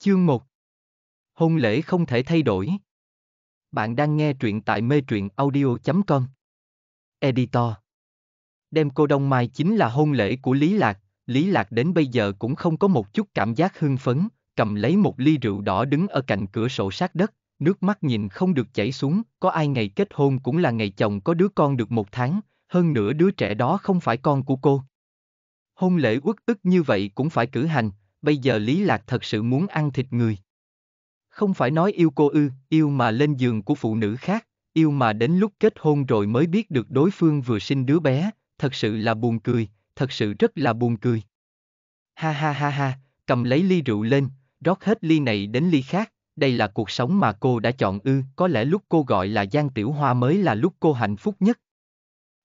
Chương 1 Hôn lễ không thể thay đổi Bạn đang nghe truyện tại mê truyện audio.com Editor Đêm cô Đông Mai chính là hôn lễ của Lý Lạc, Lý Lạc đến bây giờ cũng không có một chút cảm giác hưng phấn, cầm lấy một ly rượu đỏ đứng ở cạnh cửa sổ sát đất, nước mắt nhìn không được chảy xuống, có ai ngày kết hôn cũng là ngày chồng có đứa con được một tháng, hơn nữa đứa trẻ đó không phải con của cô. Hôn lễ uất ức như vậy cũng phải cử hành, bây giờ Lý Lạc thật sự muốn ăn thịt người. Không phải nói yêu cô ư, yêu mà lên giường của phụ nữ khác, yêu mà đến lúc kết hôn rồi mới biết được đối phương vừa sinh đứa bé, thật sự là buồn cười, thật sự rất là buồn cười. Ha ha ha ha, cầm lấy ly rượu lên, rót hết ly này đến ly khác, đây là cuộc sống mà cô đã chọn ư, có lẽ lúc cô gọi là Giang Tiểu Hoa mới là lúc cô hạnh phúc nhất.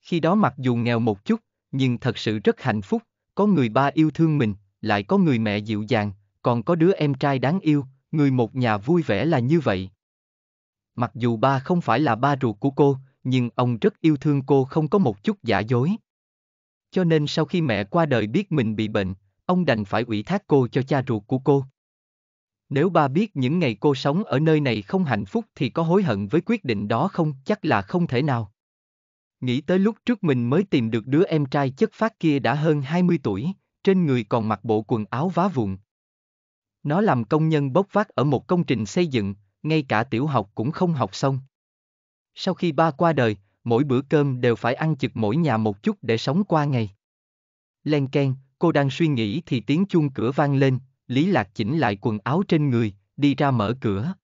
Khi đó mặc dù nghèo một chút, nhưng thật sự rất hạnh phúc, có người ba yêu thương mình, lại có người mẹ dịu dàng, còn có đứa em trai đáng yêu, người một nhà vui vẻ là như vậy. Mặc dù ba không phải là ba ruột của cô, nhưng ông rất yêu thương cô không có một chút giả dối. Cho nên sau khi mẹ qua đời biết mình bị bệnh, ông đành phải ủy thác cô cho cha ruột của cô. Nếu ba biết những ngày cô sống ở nơi này không hạnh phúc thì có hối hận với quyết định đó không, chắc là không thể nào. Nghĩ tới lúc trước mình mới tìm được đứa em trai chất phát kia đã hơn 20 tuổi, trên người còn mặc bộ quần áo vá vụn. Nó làm công nhân bốc vác ở một công trình xây dựng, ngay cả tiểu học cũng không học xong. Sau khi ba qua đời, mỗi bữa cơm đều phải ăn chực mỗi nhà một chút để sống qua ngày. Len Ken, cô đang suy nghĩ thì tiếng chuông cửa vang lên, Lý Lạc chỉnh lại quần áo trên người, đi ra mở cửa.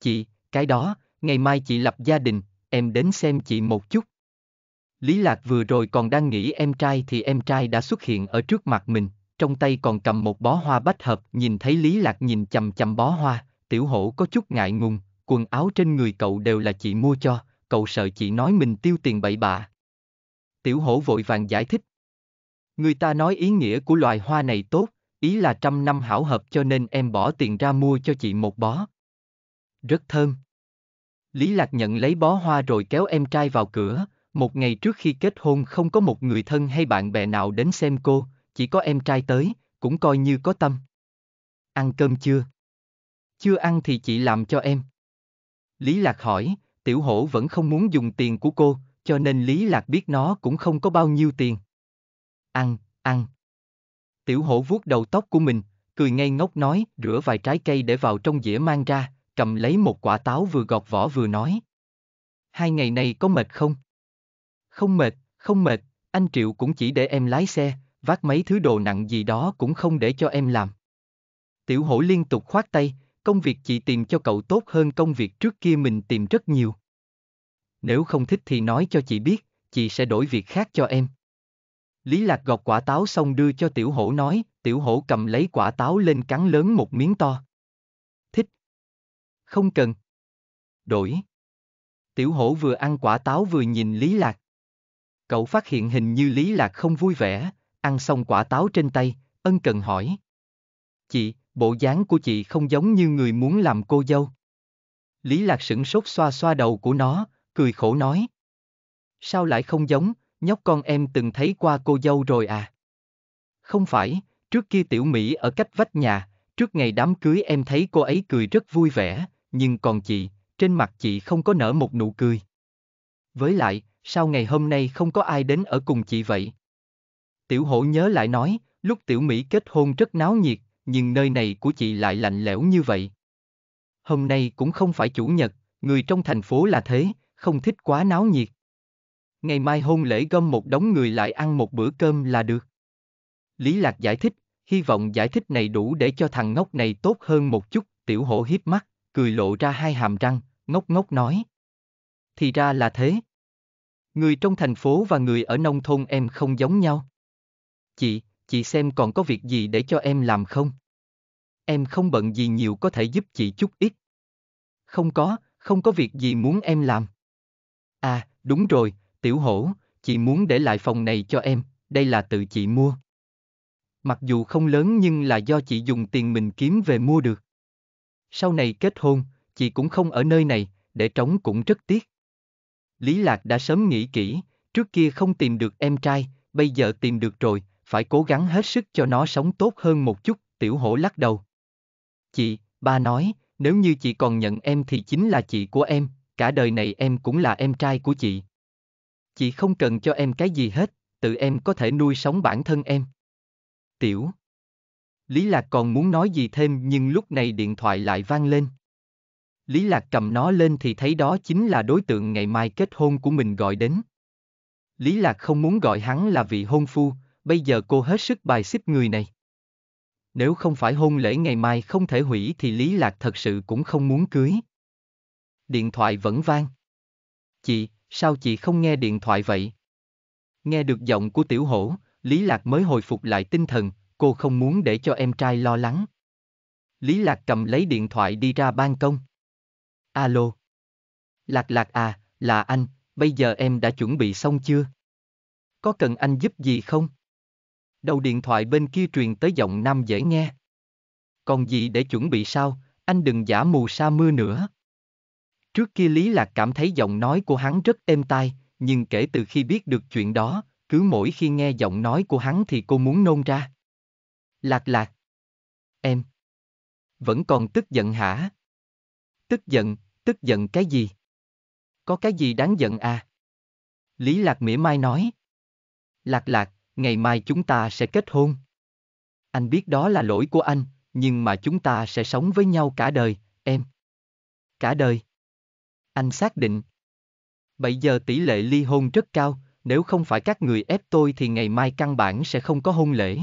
Chị, cái đó, ngày mai chị lập gia đình, em đến xem chị một chút. Lý Lạc vừa rồi còn đang nghĩ em trai thì em trai đã xuất hiện ở trước mặt mình, trong tay còn cầm một bó hoa bách hợp, nhìn thấy Lý Lạc nhìn chằm chằm bó hoa, tiểu hổ có chút ngại ngùng, quần áo trên người cậu đều là chị mua cho, cậu sợ chị nói mình tiêu tiền bậy bạ. Tiểu hổ vội vàng giải thích. Người ta nói ý nghĩa của loài hoa này tốt, ý là trăm năm hảo hợp cho nên em bỏ tiền ra mua cho chị một bó. Rất thơm. Lý Lạc nhận lấy bó hoa rồi kéo em trai vào cửa, một ngày trước khi kết hôn không có một người thân hay bạn bè nào đến xem cô, chỉ có em trai tới, cũng coi như có tâm. Ăn cơm chưa? Chưa ăn thì chị làm cho em. Lý Lạc hỏi, tiểu hổ vẫn không muốn dùng tiền của cô, cho nên Lý Lạc biết nó cũng không có bao nhiêu tiền. Ăn, ăn. Tiểu hổ vuốt đầu tóc của mình, cười ngây ngốc nói, rửa vài trái cây để vào trong dĩa mang ra, cầm lấy một quả táo vừa gọt vỏ vừa nói. Hai ngày này có mệt không? Không mệt, không mệt, anh Triệu cũng chỉ để em lái xe, vác mấy thứ đồ nặng gì đó cũng không để cho em làm. Tiểu hổ liên tục khoát tay, công việc chị tìm cho cậu tốt hơn công việc trước kia mình tìm rất nhiều. Nếu không thích thì nói cho chị biết, chị sẽ đổi việc khác cho em. Lý Lạc gọt quả táo xong đưa cho tiểu hổ nói, tiểu hổ cầm lấy quả táo lên cắn lớn một miếng to. Thích. Không cần. Đổi. Tiểu hổ vừa ăn quả táo vừa nhìn Lý Lạc. Cậu phát hiện hình như Lý Lạc không vui vẻ, ăn xong quả táo trên tay, ân cần hỏi. Chị, bộ dáng của chị không giống như người muốn làm cô dâu. Lý Lạc sửng sốt xoa xoa đầu của nó, cười khổ nói. Sao lại không giống, nhóc con em từng thấy qua cô dâu rồi à? Không phải, trước kia tiểu Mỹ ở cách vách nhà, trước ngày đám cưới em thấy cô ấy cười rất vui vẻ, nhưng còn chị, trên mặt chị không có nở một nụ cười. Với lại, sao ngày hôm nay không có ai đến ở cùng chị vậy? Tiểu hổ nhớ lại nói, lúc tiểu Mỹ kết hôn rất náo nhiệt, nhưng nơi này của chị lại lạnh lẽo như vậy. Hôm nay cũng không phải chủ nhật, người trong thành phố là thế, không thích quá náo nhiệt. Ngày mai hôn lễ gom một đống người lại ăn một bữa cơm là được. Lý Lạc giải thích, hy vọng giải thích này đủ để cho thằng ngốc này tốt hơn một chút, tiểu hổ hiếp mắt, cười lộ ra hai hàm răng, ngốc ngốc nói. Thì ra là thế. Người trong thành phố và người ở nông thôn em không giống nhau. Chị, chị xem còn có việc gì để cho em làm không? Em không bận gì nhiều có thể giúp chị chút ít. Không có, không có việc gì muốn em làm. À, đúng rồi, tiểu hổ, chị muốn để lại phòng này cho em, đây là tự chị mua. Mặc dù không lớn nhưng là do chị dùng tiền mình kiếm về mua được. Sau này kết hôn, chị cũng không ở nơi này, để trống cũng rất tiếc. Lý Lạc đã sớm nghĩ kỹ, trước kia không tìm được em trai, bây giờ tìm được rồi, phải cố gắng hết sức cho nó sống tốt hơn một chút, tiểu hổ lắc đầu. Chị, ba nói, nếu như chị còn nhận em thì chính là chị của em, cả đời này em cũng là em trai của chị. Chị không cần cho em cái gì hết, tự em có thể nuôi sống bản thân em. Tiểu. Lý Lạc còn muốn nói gì thêm nhưng lúc này điện thoại lại vang lên. Lý Lạc cầm nó lên thì thấy đó chính là đối tượng ngày mai kết hôn của mình gọi đến. Lý Lạc không muốn gọi hắn là vị hôn phu, bây giờ cô hết sức bài xích người này. Nếu không phải hôn lễ ngày mai không thể hủy thì Lý Lạc thật sự cũng không muốn cưới. Điện thoại vẫn vang. Chị, sao chị không nghe điện thoại vậy? Nghe được giọng của tiểu hổ, Lý Lạc mới hồi phục lại tinh thần, cô không muốn để cho em trai lo lắng. Lý Lạc cầm lấy điện thoại đi ra ban công. Alo. Lạc lạc à, là anh, bây giờ em đã chuẩn bị xong chưa? Có cần anh giúp gì không? Đầu điện thoại bên kia truyền tới giọng nam dễ nghe. Còn gì để chuẩn bị sao, anh đừng giả mù sa mưa nữa. Trước kia Lý Lạc cảm thấy giọng nói của hắn rất êm tai, nhưng kể từ khi biết được chuyện đó, cứ mỗi khi nghe giọng nói của hắn thì cô muốn nôn ra. Lạc lạc. Em. Vẫn còn tức giận hả? Tức giận, tức giận cái gì? Có cái gì đáng giận à? Lý Lạc mỉa mai nói. Lạc lạc, ngày mai chúng ta sẽ kết hôn. Anh biết đó là lỗi của anh, nhưng mà chúng ta sẽ sống với nhau cả đời, em. Cả đời. Anh xác định. Bây giờ tỷ lệ ly hôn rất cao, nếu không phải các người ép tôi thì ngày mai căn bản sẽ không có hôn lễ.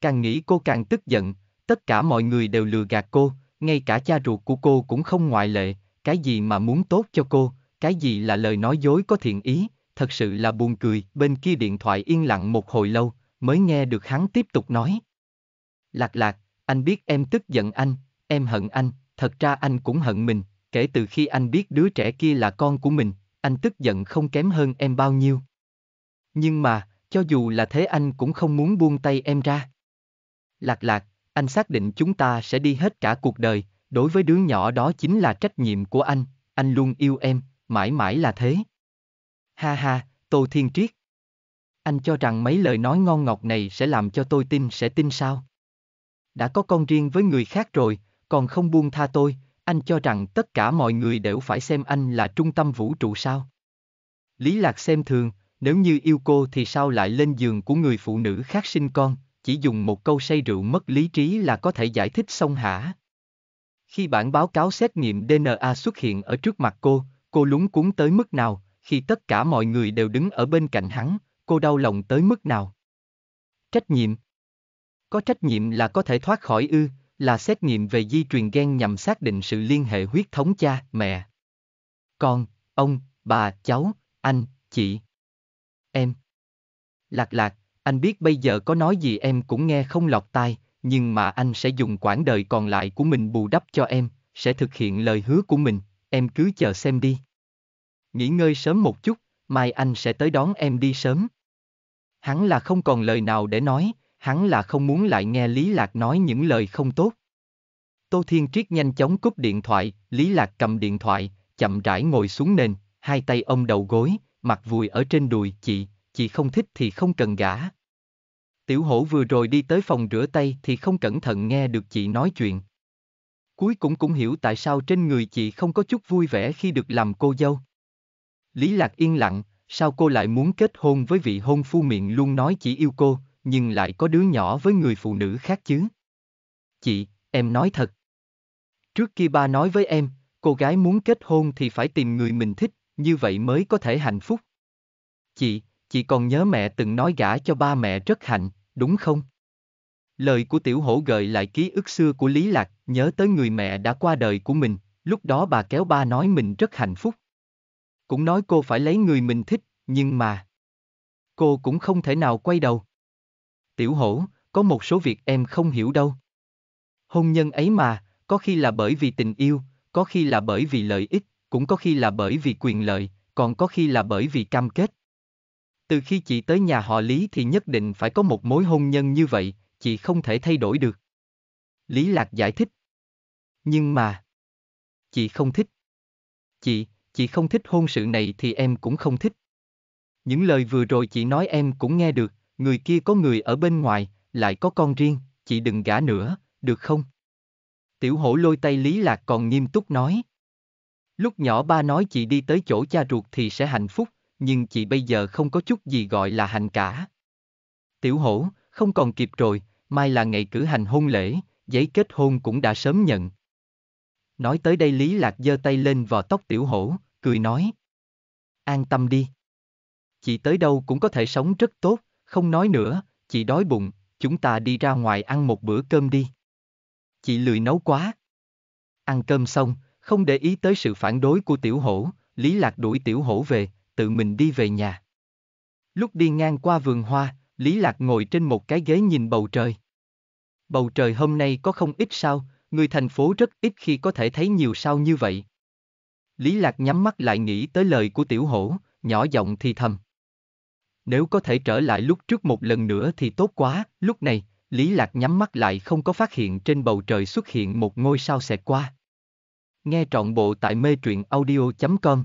Càng nghĩ cô càng tức giận, tất cả mọi người đều lừa gạt cô, ngay cả cha ruột của cô cũng không ngoại lệ, cái gì mà muốn tốt cho cô, cái gì là lời nói dối có thiện ý, thật sự là buồn cười, bên kia điện thoại yên lặng một hồi lâu, mới nghe được hắn tiếp tục nói. Lạc lạc, anh biết em tức giận anh, em hận anh, thật ra anh cũng hận mình, kể từ khi anh biết đứa trẻ kia là con của mình, anh tức giận không kém hơn em bao nhiêu. Nhưng mà, cho dù là thế anh cũng không muốn buông tay em ra. Lạc lạc, anh xác định chúng ta sẽ đi hết cả cuộc đời, đối với đứa nhỏ đó chính là trách nhiệm của anh, anh luôn yêu em, mãi mãi là thế. Ha ha, Tô Thiên Triết. Anh cho rằng mấy lời nói ngon ngọt này sẽ làm cho tôi tin sẽ tin sao? Đã có con riêng với người khác rồi, còn không buông tha tôi, anh cho rằng tất cả mọi người đều phải xem anh là trung tâm vũ trụ sao? Lý Lạc xem thường, nếu như yêu cô thì sao lại lên giường của người phụ nữ khác sinh con, chỉ dùng một câu say rượu mất lý trí là có thể giải thích xong hả? Khi bản báo cáo xét nghiệm DNA xuất hiện ở trước mặt cô, cô lúng cuốn tới mức nào, khi tất cả mọi người đều đứng ở bên cạnh hắn, cô đau lòng tới mức nào? Trách nhiệm Có trách nhiệm là có thể thoát khỏi ư, là xét nghiệm về di truyền gen nhằm xác định sự liên hệ huyết thống cha, mẹ. Con, ông, bà, cháu, anh, chị. Em. Lạc lạc, anh biết bây giờ có nói gì em cũng nghe không lọt tai, nhưng mà anh sẽ dùng quãng đời còn lại của mình bù đắp cho em, sẽ thực hiện lời hứa của mình, em cứ chờ xem đi. Nghỉ ngơi sớm một chút, mai anh sẽ tới đón em đi sớm. Hắn là không còn lời nào để nói, hắn là không muốn lại nghe Lý Lạc nói những lời không tốt. Tô Thiên Triết nhanh chóng cúp điện thoại, Lý Lạc cầm điện thoại, chậm rãi ngồi xuống nền, hai tay ôm đầu gối, mặt vùi ở trên đùi chị, chị không thích thì không cần gả. Tiểu hổ vừa rồi đi tới phòng rửa tay thì không cẩn thận nghe được chị nói chuyện. Cuối cùng cũng hiểu tại sao trên người chị không có chút vui vẻ khi được làm cô dâu. Lý Lạc yên lặng, sao cô lại muốn kết hôn với vị hôn phu miệng luôn nói chỉ yêu cô, nhưng lại có đứa nhỏ với người phụ nữ khác chứ? Chị, em nói thật. Trước kia ba nói với em, cô gái muốn kết hôn thì phải tìm người mình thích, như vậy mới có thể hạnh phúc. Chị, chị còn nhớ mẹ từng nói gả cho ba mẹ rất hạnh, đúng không? Lời của tiểu hổ gợi lại ký ức xưa của Lý Lạc, nhớ tới người mẹ đã qua đời của mình, lúc đó bà kéo ba nói mình rất hạnh phúc. Cũng nói cô phải lấy người mình thích, nhưng mà... Cô cũng không thể nào quay đầu. Tiểu hổ, có một số việc em không hiểu đâu. Hôn nhân ấy mà, có khi là bởi vì tình yêu, có khi là bởi vì lợi ích, cũng có khi là bởi vì quyền lợi, còn có khi là bởi vì cam kết. Từ khi chị tới nhà họ Lý thì nhất định phải có một mối hôn nhân như vậy, chị không thể thay đổi được. Lý Lạc giải thích. Nhưng mà... Chị không thích. Chị, chị không thích hôn sự này thì em cũng không thích. Những lời vừa rồi chị nói em cũng nghe được, người kia có người ở bên ngoài, lại có con riêng, chị đừng gả nữa, được không? Tiểu hổ lôi tay Lý Lạc còn nghiêm túc nói. Lúc nhỏ ba nói chị đi tới chỗ cha ruột thì sẽ hạnh phúc, nhưng chị bây giờ không có chút gì gọi là hành cả. Tiểu hổ, không còn kịp rồi, mai là ngày cử hành hôn lễ, giấy kết hôn cũng đã sớm nhận. Nói tới đây Lý Lạc giơ tay lên vò tóc tiểu hổ, cười nói. An tâm đi. Chị tới đâu cũng có thể sống rất tốt, không nói nữa, chị đói bụng, chúng ta đi ra ngoài ăn một bữa cơm đi. Chị lười nấu quá. Ăn cơm xong, không để ý tới sự phản đối của tiểu hổ, Lý Lạc đuổi tiểu hổ về, tự mình đi về nhà. Lúc đi ngang qua vườn hoa, Lý Lạc ngồi trên một cái ghế nhìn bầu trời. Bầu trời hôm nay có không ít sao, người thành phố rất ít khi có thể thấy nhiều sao như vậy. Lý Lạc nhắm mắt lại nghĩ tới lời của tiểu hổ, nhỏ giọng thì thầm. Nếu có thể trở lại lúc trước một lần nữa thì tốt quá, lúc này, Lý Lạc nhắm mắt lại không có phát hiện trên bầu trời xuất hiện một ngôi sao xẹt qua. Nghe trọn bộ tại mê truyện audio.com,